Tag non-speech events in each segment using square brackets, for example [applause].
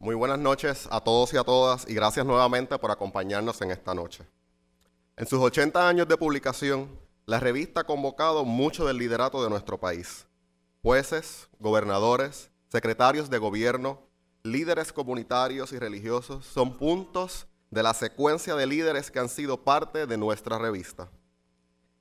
Muy buenas noches a todos y a todas y gracias nuevamente por acompañarnos en esta noche. En sus 80 años de publicación, la revista ha convocado mucho del liderato de nuestro país. Jueces, gobernadores, secretarios de gobierno, líderes comunitarios y religiosos son puntos de la secuencia de líderes que han sido parte de nuestra revista.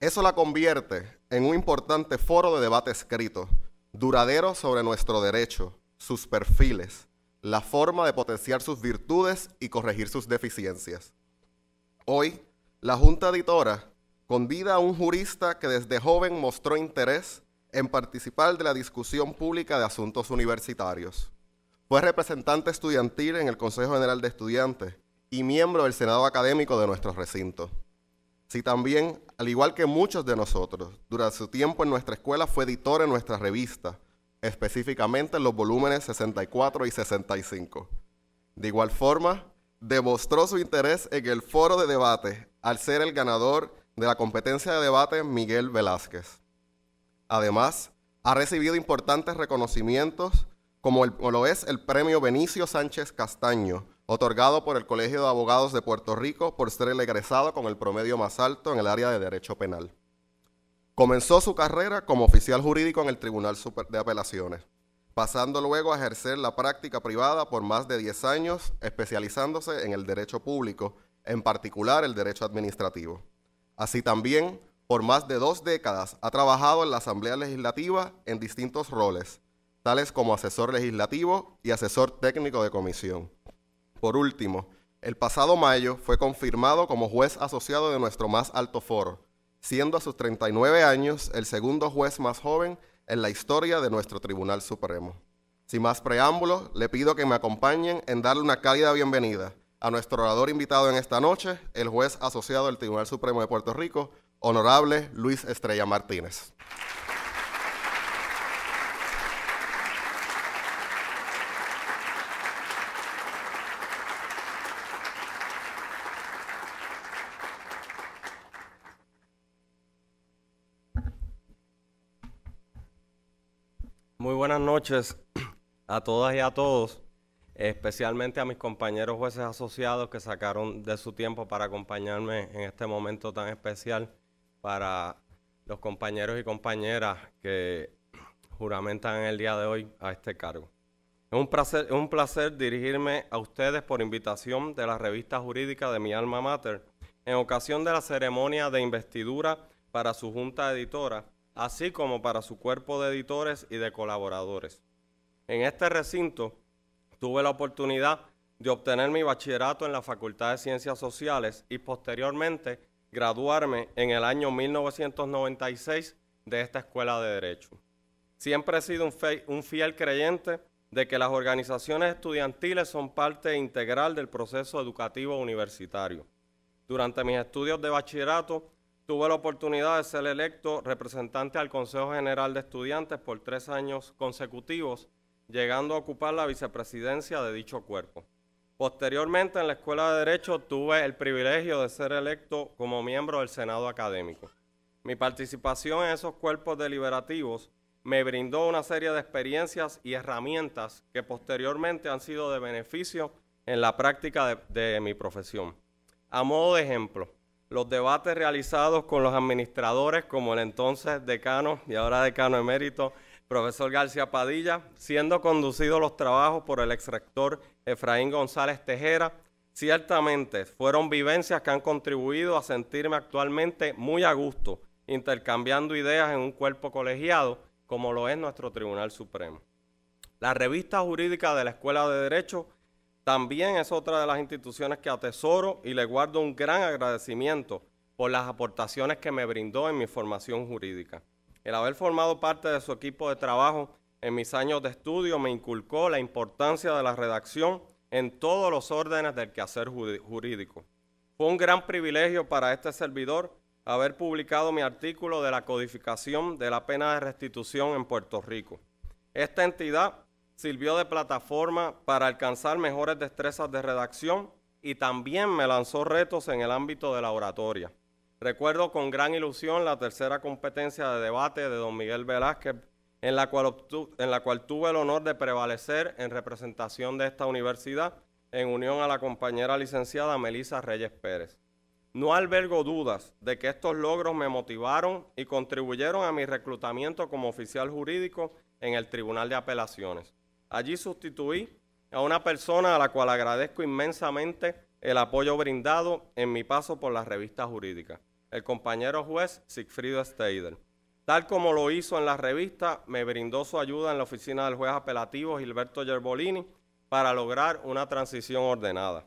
Eso la convierte en un importante foro de debate escrito, duradero sobre nuestro derecho, sus perfiles, la forma de potenciar sus virtudes y corregir sus deficiencias. Hoy, la Junta Editora convida a un jurista que desde joven mostró interés en participar de la discusión pública de asuntos universitarios. Fue representante estudiantil en el Consejo General de Estudiantes y miembro del Senado Académico de nuestros recintos. Si también, al igual que muchos de nosotros, durante su tiempo en nuestra escuela fue editor en nuestra revista, específicamente en los volúmenes 64 y 65. De igual forma, demostró su interés en el foro de debate al ser el ganador de la competencia de debate Miguel Velázquez. Además, ha recibido importantes reconocimientos como lo es el premio Benicio Sánchez Castaño, otorgado por el Colegio de Abogados de Puerto Rico por ser el egresado con el promedio más alto en el área de Derecho Penal. Comenzó su carrera como oficial jurídico en el Tribunal de Apelaciones, pasando luego a ejercer la práctica privada por más de 10 años, especializándose en el derecho público, en particular el derecho administrativo. Así también, por más de dos décadas ha trabajado en la Asamblea Legislativa en distintos roles, como asesor legislativo y asesor técnico de comisión. Por último, el pasado mayo fue confirmado como juez asociado de nuestro más alto foro, siendo a sus 39 años el segundo juez más joven en la historia de nuestro Tribunal Supremo. Sin más preámbulos, le pido que me acompañen en darle una cálida bienvenida a nuestro orador invitado en esta noche, el juez asociado del Tribunal Supremo de Puerto Rico, honorable Luis Estrella Martínez. Muy buenas noches a todas y a todos, especialmente a mis compañeros jueces asociados que sacaron de su tiempo para acompañarme en este momento tan especial para los compañeros y compañeras que juramentan el día de hoy a este cargo. Es un placer, un placer dirigirme a ustedes por invitación de la revista jurídica de mi alma mater en ocasión de la ceremonia de investidura para su junta editora así como para su cuerpo de editores y de colaboradores. En este recinto tuve la oportunidad de obtener mi bachillerato en la Facultad de Ciencias Sociales y posteriormente graduarme en el año 1996 de esta Escuela de Derecho. Siempre he sido un, un fiel creyente de que las organizaciones estudiantiles son parte integral del proceso educativo universitario. Durante mis estudios de bachillerato Tuve la oportunidad de ser electo representante al Consejo General de Estudiantes por tres años consecutivos, llegando a ocupar la vicepresidencia de dicho cuerpo. Posteriormente, en la Escuela de Derecho, tuve el privilegio de ser electo como miembro del Senado Académico. Mi participación en esos cuerpos deliberativos me brindó una serie de experiencias y herramientas que posteriormente han sido de beneficio en la práctica de, de mi profesión. A modo de ejemplo, los debates realizados con los administradores, como el entonces decano y ahora decano emérito, profesor García Padilla, siendo conducidos los trabajos por el exrector Efraín González Tejera, ciertamente fueron vivencias que han contribuido a sentirme actualmente muy a gusto, intercambiando ideas en un cuerpo colegiado, como lo es nuestro Tribunal Supremo. La revista jurídica de la Escuela de Derecho también es otra de las instituciones que atesoro y le guardo un gran agradecimiento por las aportaciones que me brindó en mi formación jurídica. El haber formado parte de su equipo de trabajo en mis años de estudio me inculcó la importancia de la redacción en todos los órdenes del quehacer jurídico. Fue un gran privilegio para este servidor haber publicado mi artículo de la codificación de la pena de restitución en Puerto Rico. Esta entidad sirvió de plataforma para alcanzar mejores destrezas de redacción y también me lanzó retos en el ámbito de la oratoria. Recuerdo con gran ilusión la tercera competencia de debate de don Miguel Velázquez, en la cual, en la cual tuve el honor de prevalecer en representación de esta universidad en unión a la compañera licenciada Melisa Reyes Pérez. No albergo dudas de que estos logros me motivaron y contribuyeron a mi reclutamiento como oficial jurídico en el Tribunal de Apelaciones. Allí sustituí a una persona a la cual agradezco inmensamente el apoyo brindado en mi paso por la revista jurídica, el compañero juez Sigfrido Steider. Tal como lo hizo en la revista, me brindó su ayuda en la oficina del juez apelativo Gilberto Gerbolini para lograr una transición ordenada.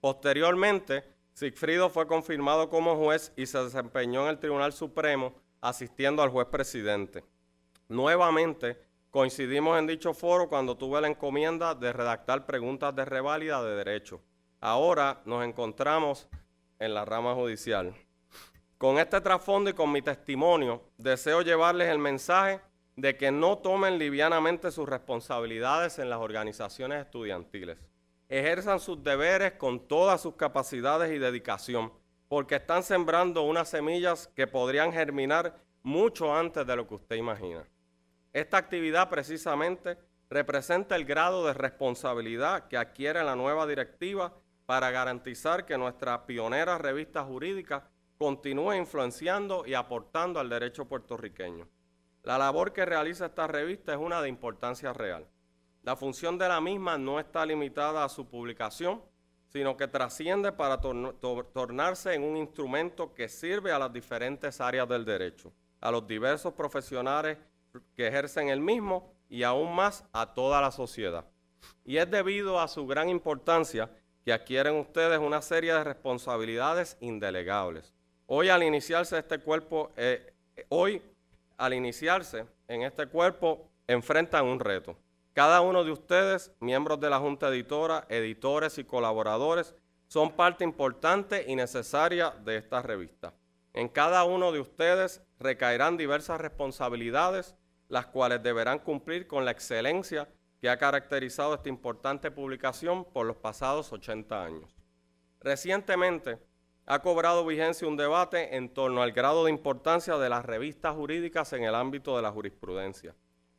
Posteriormente, Sigfrido fue confirmado como juez y se desempeñó en el Tribunal Supremo asistiendo al juez presidente. Nuevamente, Coincidimos en dicho foro cuando tuve la encomienda de redactar preguntas de reválida de derecho. Ahora nos encontramos en la rama judicial. Con este trasfondo y con mi testimonio, deseo llevarles el mensaje de que no tomen livianamente sus responsabilidades en las organizaciones estudiantiles. Ejerzan sus deberes con todas sus capacidades y dedicación, porque están sembrando unas semillas que podrían germinar mucho antes de lo que usted imagina. Esta actividad precisamente representa el grado de responsabilidad que adquiere la nueva directiva para garantizar que nuestra pionera revista jurídica continúe influenciando y aportando al derecho puertorriqueño. La labor que realiza esta revista es una de importancia real. La función de la misma no está limitada a su publicación, sino que trasciende para tornarse en un instrumento que sirve a las diferentes áreas del derecho, a los diversos profesionales que ejercen el mismo y aún más a toda la sociedad. Y es debido a su gran importancia que adquieren ustedes una serie de responsabilidades indelegables. Hoy al iniciarse este cuerpo, eh, hoy al iniciarse en este cuerpo, enfrentan un reto. Cada uno de ustedes, miembros de la Junta Editora, editores y colaboradores, son parte importante y necesaria de esta revista. En cada uno de ustedes recaerán diversas responsabilidades, las cuales deberán cumplir con la excelencia que ha caracterizado esta importante publicación por los pasados 80 años. Recientemente ha cobrado vigencia un debate en torno al grado de importancia de las revistas jurídicas en el ámbito de la jurisprudencia.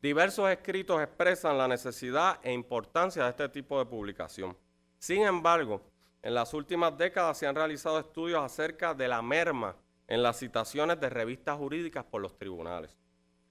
Diversos escritos expresan la necesidad e importancia de este tipo de publicación. Sin embargo, en las últimas décadas se han realizado estudios acerca de la merma en las citaciones de revistas jurídicas por los tribunales.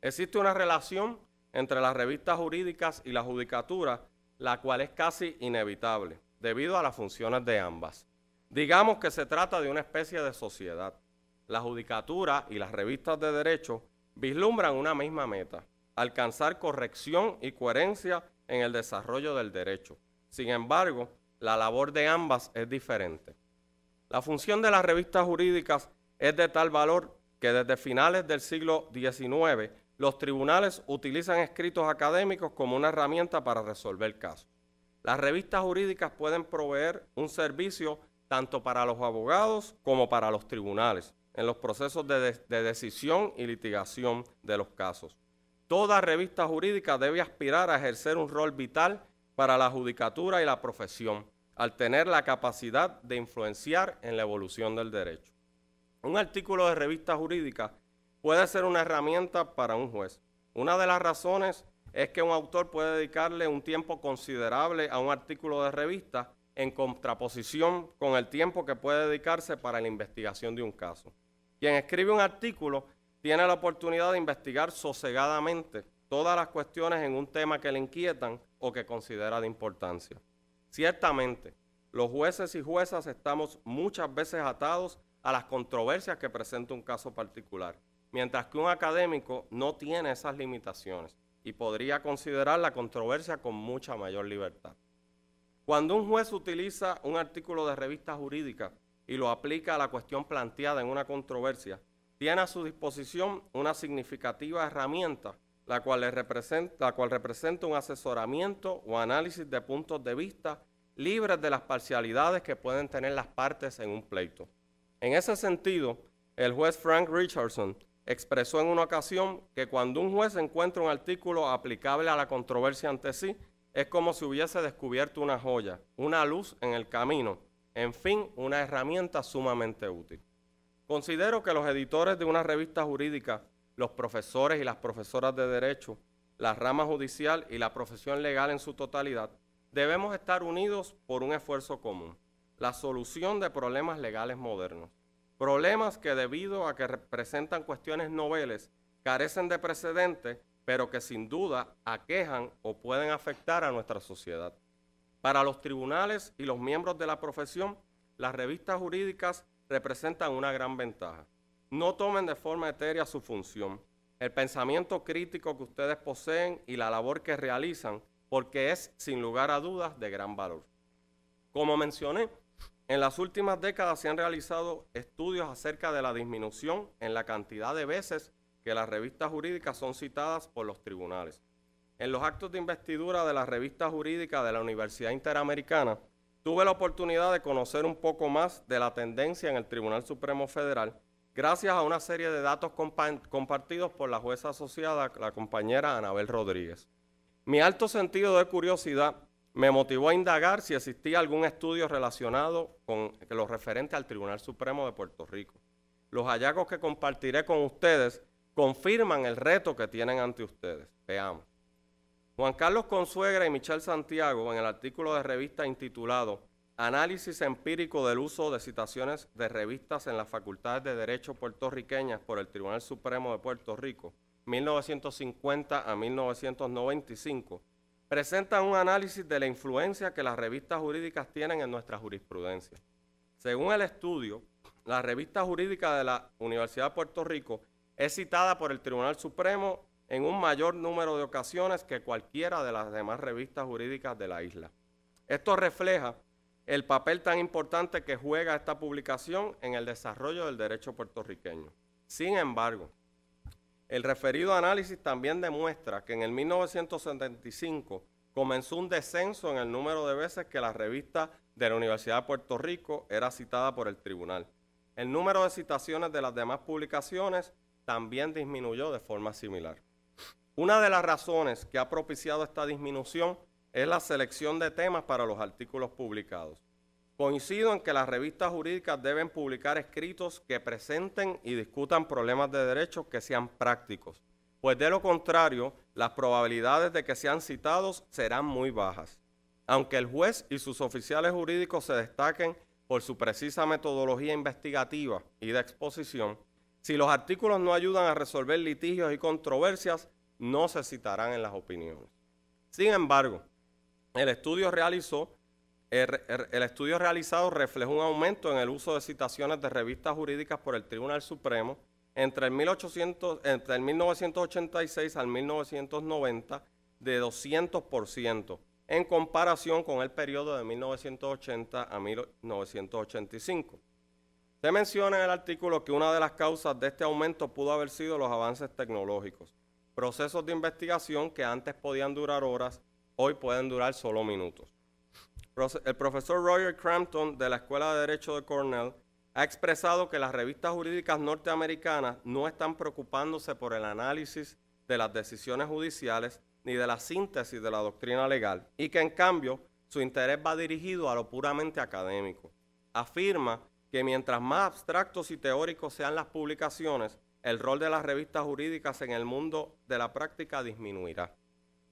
Existe una relación entre las revistas jurídicas y la judicatura, la cual es casi inevitable debido a las funciones de ambas. Digamos que se trata de una especie de sociedad. La judicatura y las revistas de derecho vislumbran una misma meta, alcanzar corrección y coherencia en el desarrollo del derecho. Sin embargo, la labor de ambas es diferente. La función de las revistas jurídicas es de tal valor que desde finales del siglo XIX los tribunales utilizan escritos académicos como una herramienta para resolver casos. Las revistas jurídicas pueden proveer un servicio tanto para los abogados como para los tribunales en los procesos de, decisión y litigación de los casos. Toda revista jurídica debe aspirar a ejercer un rol vital para la judicatura y la profesión, al tener la capacidad de influenciar en la evolución del derecho. Un artículo de revista jurídica puede ser una herramienta para un juez. Una de las razones es que un autor puede dedicarle un tiempo considerable a un artículo de revista en contraposición con el tiempo que puede dedicarse para la investigación de un caso. Quien escribe un artículo tiene la oportunidad de investigar sosegadamente todas las cuestiones en un tema que le inquietan o que considera de importancia. Ciertamente, los jueces y juezas estamos muchas veces atados a las controversias que presenta un caso particular, mientras que un académico no tiene esas limitaciones y podría considerar la controversia con mucha mayor libertad. Cuando un juez utiliza un artículo de revista jurídica y lo aplica a la cuestión planteada en una controversia, tiene a su disposición una significativa herramienta, la cual, la cual representa un asesoramiento o análisis de puntos de vista libres de las parcialidades que pueden tener las partes en un pleito. En ese sentido, el juez Frank Richardson expresó en una ocasión que cuando un juez encuentra un artículo aplicable a la controversia ante sí, es como si hubiese descubierto una joya, una luz en el camino, en fin, una herramienta sumamente útil. Considero que los editores de una revista jurídica, los profesores y las profesoras de derecho, la rama judicial y la profesión legal en su totalidad, debemos estar unidos por un esfuerzo común la solución de problemas legales modernos. Problemas que debido a que representan cuestiones noveles, carecen de precedente pero que sin duda aquejan o pueden afectar a nuestra sociedad. Para los tribunales y los miembros de la profesión, las revistas jurídicas representan una gran ventaja. No tomen de forma etérea su función, el pensamiento crítico que ustedes poseen y la labor que realizan, porque es sin lugar a dudas de gran valor. Como mencioné, en las últimas décadas se han realizado estudios acerca de la disminución en la cantidad de veces que las revistas jurídicas son citadas por los tribunales. En los actos de investidura de la revista jurídica de la Universidad Interamericana, tuve la oportunidad de conocer un poco más de la tendencia en el Tribunal Supremo Federal gracias a una serie de datos compartidos por la jueza asociada, la compañera Anabel Rodríguez. Mi alto sentido de curiosidad me motivó a indagar si existía algún estudio relacionado con lo referente al Tribunal Supremo de Puerto Rico. Los hallazgos que compartiré con ustedes confirman el reto que tienen ante ustedes. Veamos. Juan Carlos Consuegra y Michelle Santiago, en el artículo de revista intitulado Análisis empírico del uso de citaciones de revistas en las facultades de Derecho puertorriqueñas por el Tribunal Supremo de Puerto Rico, 1950 a 1995, presentan un análisis de la influencia que las revistas jurídicas tienen en nuestra jurisprudencia. Según el estudio, la revista jurídica de la Universidad de Puerto Rico es citada por el Tribunal Supremo en un mayor número de ocasiones que cualquiera de las demás revistas jurídicas de la isla. Esto refleja el papel tan importante que juega esta publicación en el desarrollo del derecho puertorriqueño. Sin embargo, el referido análisis también demuestra que en el 1975 comenzó un descenso en el número de veces que la revista de la Universidad de Puerto Rico era citada por el tribunal. El número de citaciones de las demás publicaciones también disminuyó de forma similar. Una de las razones que ha propiciado esta disminución es la selección de temas para los artículos publicados. Coincido en que las revistas jurídicas deben publicar escritos que presenten y discutan problemas de derecho que sean prácticos, pues de lo contrario, las probabilidades de que sean citados serán muy bajas. Aunque el juez y sus oficiales jurídicos se destaquen por su precisa metodología investigativa y de exposición, si los artículos no ayudan a resolver litigios y controversias, no se citarán en las opiniones. Sin embargo, el estudio realizó el, estudio realizado reflejó un aumento en el uso de citaciones de revistas jurídicas por el Tribunal Supremo entre el, 1800, entre el 1986 al 1990 de 200%, en comparación con el periodo de 1980 a 1985. Se menciona en el artículo que una de las causas de este aumento pudo haber sido los avances tecnológicos, procesos de investigación que antes podían durar horas, hoy pueden durar solo minutos. El profesor Roger Crampton de la Escuela de Derecho de Cornell ha expresado que las revistas jurídicas norteamericanas no están preocupándose por el análisis de las decisiones judiciales ni de la síntesis de la doctrina legal y que en cambio su interés va dirigido a lo puramente académico. Afirma que mientras más abstractos y teóricos sean las publicaciones, el rol de las revistas jurídicas en el mundo de la práctica disminuirá.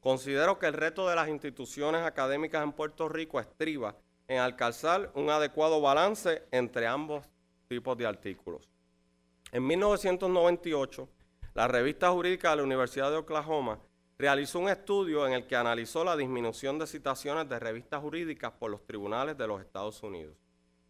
Considero que el reto de las instituciones académicas en Puerto Rico estriba en alcanzar un adecuado balance entre ambos tipos de artículos. En 1998, la revista jurídica de la Universidad de Oklahoma realizó un estudio en el que analizó la disminución de citaciones de revistas jurídicas por los tribunales de los Estados Unidos.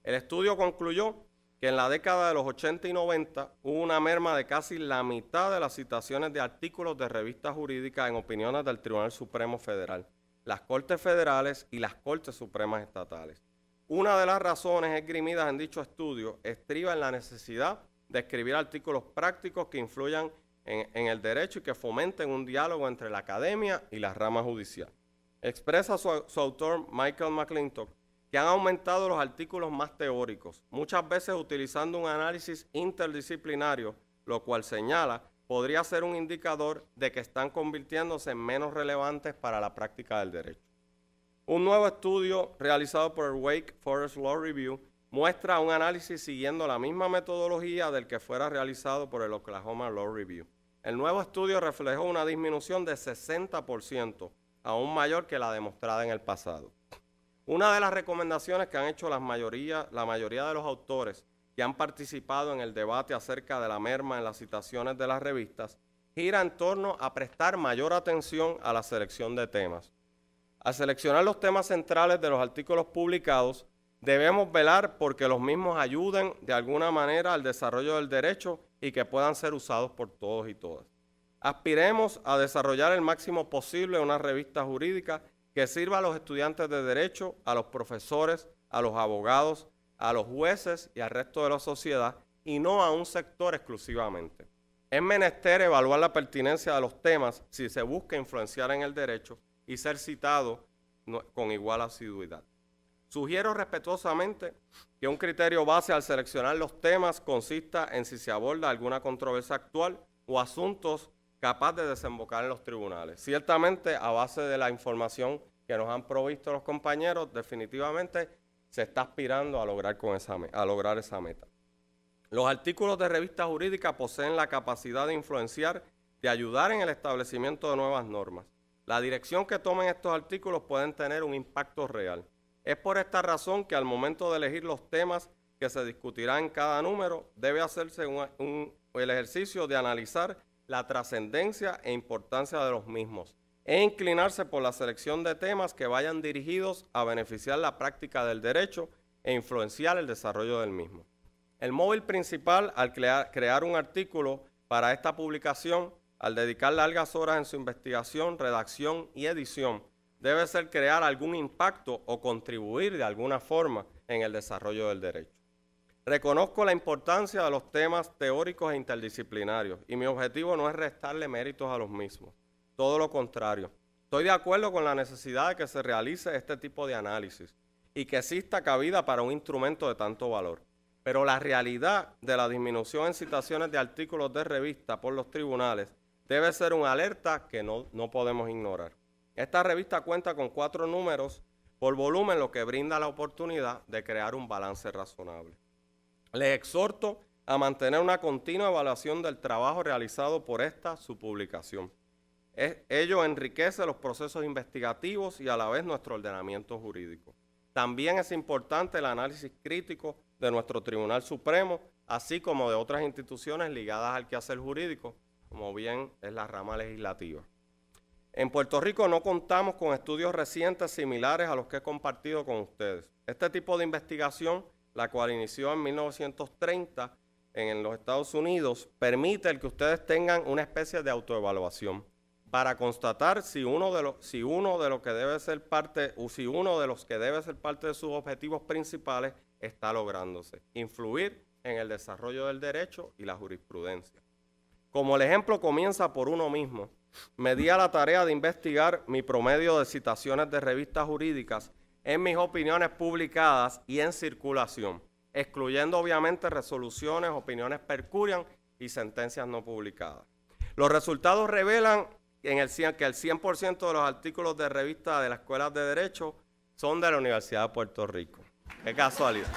El estudio concluyó que en la década de los 80 y 90 hubo una merma de casi la mitad de las citaciones de artículos de revistas jurídicas en opiniones del Tribunal Supremo Federal, las Cortes Federales y las Cortes Supremas Estatales. Una de las razones esgrimidas en dicho estudio estriba en la necesidad de escribir artículos prácticos que influyan en, el derecho y que fomenten un diálogo entre la academia y la rama judicial. Expresa su autor Michael McClintock que han aumentado los artículos más teóricos, muchas veces utilizando un análisis interdisciplinario, lo cual señala podría ser un indicador de que están convirtiéndose en menos relevantes para la práctica del derecho. Un nuevo estudio realizado por el Wake Forest Law Review muestra un análisis siguiendo la misma metodología del que fuera realizado por el Oklahoma Law Review. El nuevo estudio reflejó una disminución de 60%, aún mayor que la demostrada en el pasado. Una de las recomendaciones que han hecho la mayoría, de los autores que han participado en el debate acerca de la merma en las citaciones de las revistas gira en torno a prestar mayor atención a la selección de temas. Al seleccionar los temas centrales de los artículos publicados, debemos velar porque los mismos ayuden de alguna manera al desarrollo del derecho y que puedan ser usados por todos y todas. Aspiremos a desarrollar el máximo posible una revista jurídica que sirva a los estudiantes de derecho, a los profesores, a los abogados, a los jueces y al resto de la sociedad y no a un sector exclusivamente. Es menester evaluar la pertinencia de los temas si se busca influenciar en el derecho y ser citado con igual asiduidad. Sugiero respetuosamente que un criterio base al seleccionar los temas consista en si se aborda alguna controversia actual o asuntos capaz de desembocar en los tribunales. Ciertamente, a base de la información que nos han provisto los compañeros, definitivamente se está aspirando a lograr, con esa, a lograr esa meta. Los artículos de revista jurídica poseen la capacidad de influenciar, de ayudar en el establecimiento de nuevas normas. La dirección que tomen estos artículos pueden tener un impacto real. Es por esta razón que al momento de elegir los temas que se discutirán en cada número, debe hacerse el ejercicio de analizar la trascendencia e importancia de los mismos e inclinarse por la selección de temas que vayan dirigidos a beneficiar la práctica del derecho e influenciar el desarrollo del mismo. El móvil principal al crear un artículo para esta publicación, al dedicar largas horas en su investigación, redacción y edición, debe ser crear algún impacto o contribuir de alguna forma en el desarrollo del derecho. Reconozco la importancia de los temas teóricos e interdisciplinarios y mi objetivo no es restarle méritos a los mismos, todo lo contrario. Estoy de acuerdo con la necesidad de que se realice este tipo de análisis y que exista cabida para un instrumento de tanto valor. Pero la realidad de la disminución en citaciones de artículos de revista por los tribunales debe ser una alerta que no, no podemos ignorar. Esta revista cuenta con cuatro números por volumen, lo que brinda la oportunidad de crear un balance razonable. Les exhorto a mantener una continua evaluación del trabajo realizado por esta su publicación. ello enriquece los procesos investigativos y a la vez nuestro ordenamiento jurídico. También es importante el análisis crítico de nuestro Tribunal Supremo, así como de otras instituciones ligadas al quehacer jurídico, como bien es la rama legislativa. En Puerto Rico no contamos con estudios recientes similares a los que he compartido con ustedes. Este tipo de investigación la cual inició en 1930 en los Estados Unidos, permite el que ustedes tengan una especie de autoevaluación para constatar si uno de los si uno de los que debe ser parte o si uno de los que debe ser parte de sus objetivos principales está lográndose, influir en el desarrollo del derecho y la jurisprudencia. Como el ejemplo comienza por uno mismo, me di a la tarea de investigar mi promedio de citaciones de revistas jurídicas en mis opiniones publicadas y en circulación, excluyendo obviamente resoluciones, opiniones percurian y sentencias no publicadas. Los resultados revelan que el 100% de los artículos de revista de las escuelas de derecho son de la Universidad de Puerto Rico. Qué casualidad.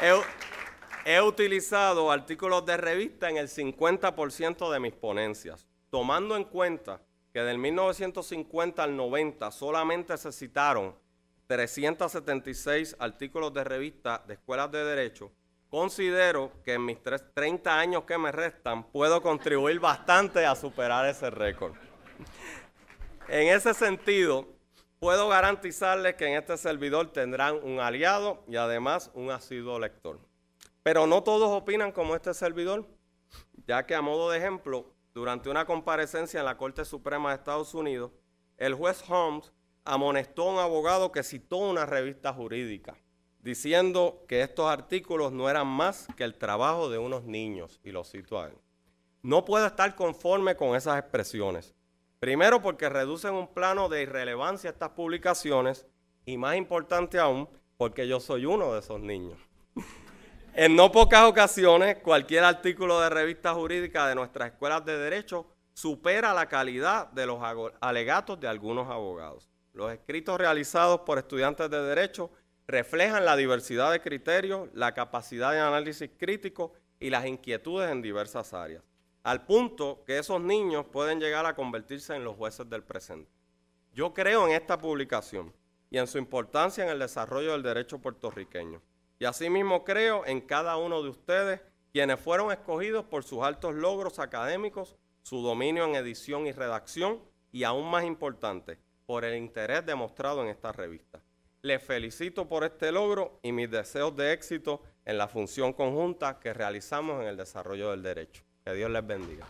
he, he utilizado artículos de revista en el 50% de mis ponencias, tomando en cuenta que del 1950 al 90 solamente se citaron 376 artículos de revista de escuelas de derecho, considero que en mis 30 años que me restan puedo contribuir bastante a superar ese récord. En ese sentido, puedo garantizarles que en este servidor tendrán un aliado y además un asiduo lector. Pero no todos opinan como este servidor, ya que a modo de ejemplo, durante una comparecencia en la Corte Suprema de Estados Unidos, el juez Holmes amonestó a un abogado que citó una revista jurídica, diciendo que estos artículos no eran más que el trabajo de unos niños, y lo cito a él. No puedo estar conforme con esas expresiones. Primero porque reducen un plano de irrelevancia a estas publicaciones y más importante aún porque yo soy uno de esos niños. [laughs] En no pocas ocasiones, cualquier artículo de revista jurídica de nuestras escuelas de derecho supera la calidad de los alegatos de algunos abogados. Los escritos realizados por estudiantes de derecho reflejan la diversidad de criterios, la capacidad de análisis crítico y las inquietudes en diversas áreas, al punto que esos niños pueden llegar a convertirse en los jueces del presente. Yo creo en esta publicación y en su importancia en el desarrollo del derecho puertorriqueño. Y asimismo creo en cada uno de ustedes, quienes fueron escogidos por sus altos logros académicos, su dominio en edición y redacción, y aún más importante, por el interés demostrado en esta revista. Les felicito por este logro y mis deseos de éxito en la función conjunta que realizamos en el desarrollo del derecho. Que Dios les bendiga.